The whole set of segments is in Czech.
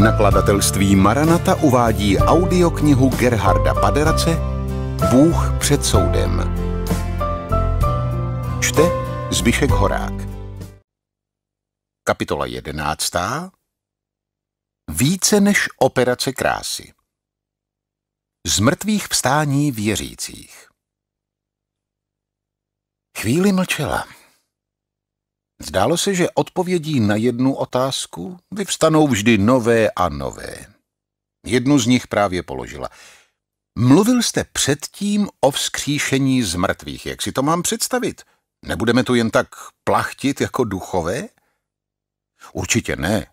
Nakladatelství Maranata uvádí audioknihu Gerharda Paderace Bůh před soudem. Čte Zbišek Horák. Kapitola 11. Více než operace krásy. Z mrtvých vstání věřících. Chvíli mlčela. Zdálo se, že odpovědí na jednu otázku vyvstanou vždy nové a nové. Jednu z nich právě položila. Mluvil jste předtím o vzkříšení z mrtvých. Jak si to mám představit? Nebudeme tu jen tak plachtit jako duchové? Určitě ne.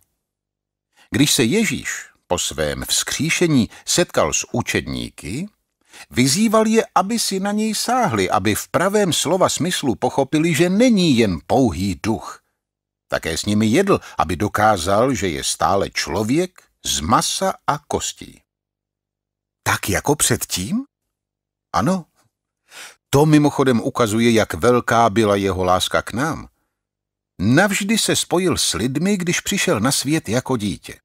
Když se Ježíš po svém vzkříšení setkal s učedníky, Vyzýval je, aby si na něj sáhli, aby v pravém slova smyslu pochopili, že není jen pouhý duch. Také s nimi jedl, aby dokázal, že je stále člověk z masa a kostí. Tak jako předtím? Ano. To mimochodem ukazuje, jak velká byla jeho láska k nám. Navždy se spojil s lidmi, když přišel na svět jako dítě.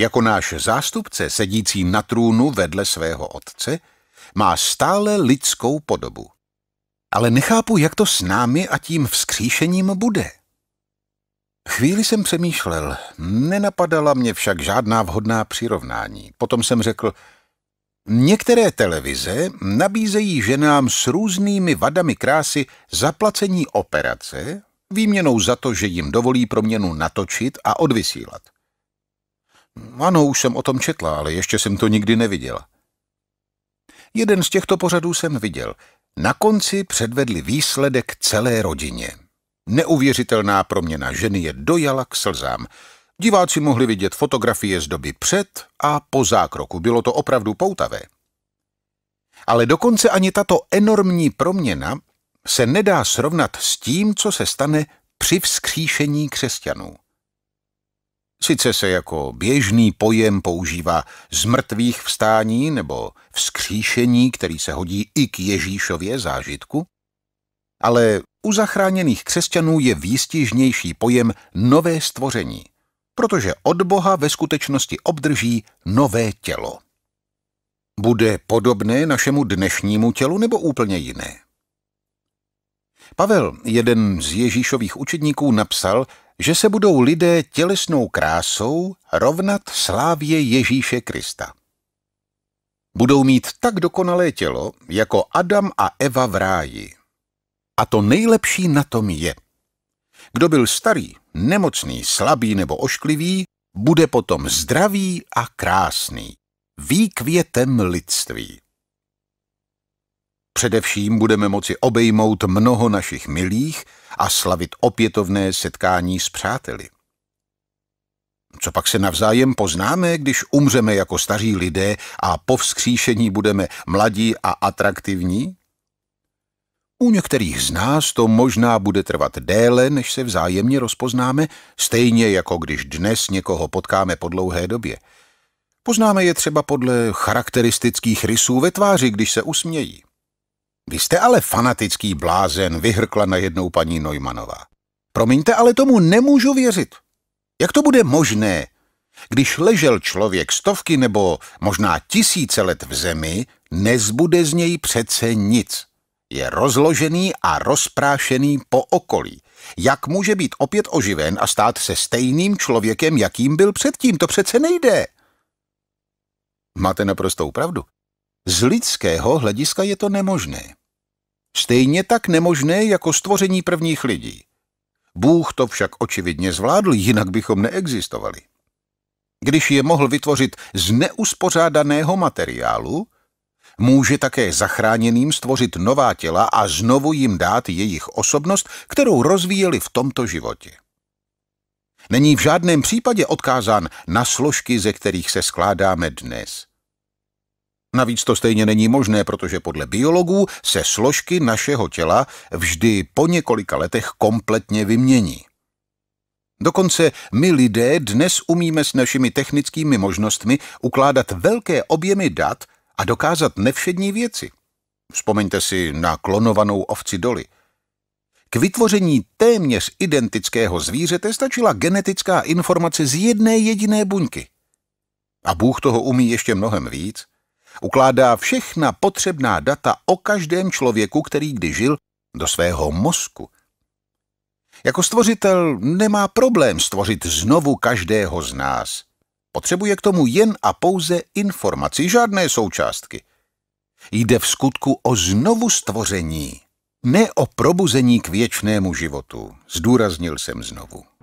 Jako náš zástupce sedící na trůnu vedle svého otce má stále lidskou podobu. Ale nechápu, jak to s námi a tím vzkříšením bude. Chvíli jsem přemýšlel, nenapadala mě však žádná vhodná přirovnání. Potom jsem řekl, některé televize nabízejí ženám s různými vadami krásy zaplacení operace, výměnou za to, že jim dovolí proměnu natočit a odvysílat. Ano, už jsem o tom četla, ale ještě jsem to nikdy neviděla. Jeden z těchto pořadů jsem viděl. Na konci předvedli výsledek celé rodině. Neuvěřitelná proměna ženy je dojala k slzám. Diváci mohli vidět fotografie z doby před a po zákroku. Bylo to opravdu poutavé. Ale dokonce ani tato enormní proměna se nedá srovnat s tím, co se stane při vzkříšení křesťanů. Sice se jako běžný pojem používá z mrtvých vstání nebo vzkříšení, který se hodí i k Ježíšově zážitku, ale u zachráněných křesťanů je výstižnější pojem nové stvoření, protože od Boha ve skutečnosti obdrží nové tělo. Bude podobné našemu dnešnímu tělu nebo úplně jiné? Pavel, jeden z Ježíšových učedníků, napsal, že se budou lidé tělesnou krásou rovnat slávě Ježíše Krista. Budou mít tak dokonalé tělo, jako Adam a Eva v ráji. A to nejlepší na tom je. Kdo byl starý, nemocný, slabý nebo ošklivý, bude potom zdravý a krásný, výkvětem lidství. Především budeme moci obejmout mnoho našich milých a slavit opětovné setkání s přáteli. Co pak se navzájem poznáme, když umřeme jako staří lidé a po vzkříšení budeme mladí a atraktivní? U některých z nás to možná bude trvat déle, než se vzájemně rozpoznáme, stejně jako když dnes někoho potkáme po dlouhé době. Poznáme je třeba podle charakteristických rysů ve tváři, když se usmějí. Vy jste ale fanatický blázen, vyhrkla najednou paní Neumanová. Promiňte, ale tomu nemůžu věřit. Jak to bude možné, když ležel člověk stovky nebo možná tisíce let v zemi, nezbude z něj přece nic. Je rozložený a rozprášený po okolí. Jak může být opět oživen a stát se stejným člověkem, jakým byl předtím? To přece nejde. Máte naprostou pravdu. Z lidského hlediska je to nemožné. Stejně tak nemožné jako stvoření prvních lidí. Bůh to však očividně zvládl, jinak bychom neexistovali. Když je mohl vytvořit z neuspořádaného materiálu, může také zachráněným stvořit nová těla a znovu jim dát jejich osobnost, kterou rozvíjeli v tomto životě. Není v žádném případě odkázán na složky, ze kterých se skládáme dnes – Navíc to stejně není možné, protože podle biologů se složky našeho těla vždy po několika letech kompletně vymění. Dokonce my lidé dnes umíme s našimi technickými možnostmi ukládat velké objemy dat a dokázat nevšední věci. Vzpomeňte si na klonovanou ovci doly. K vytvoření téměř identického zvířete stačila genetická informace z jedné jediné buňky. A Bůh toho umí ještě mnohem víc – ukládá všechna potřebná data o každém člověku, který kdy žil, do svého mozku. Jako stvořitel nemá problém stvořit znovu každého z nás. Potřebuje k tomu jen a pouze informaci, žádné součástky. Jde v skutku o znovu stvoření, ne o probuzení k věčnému životu, zdůraznil jsem znovu.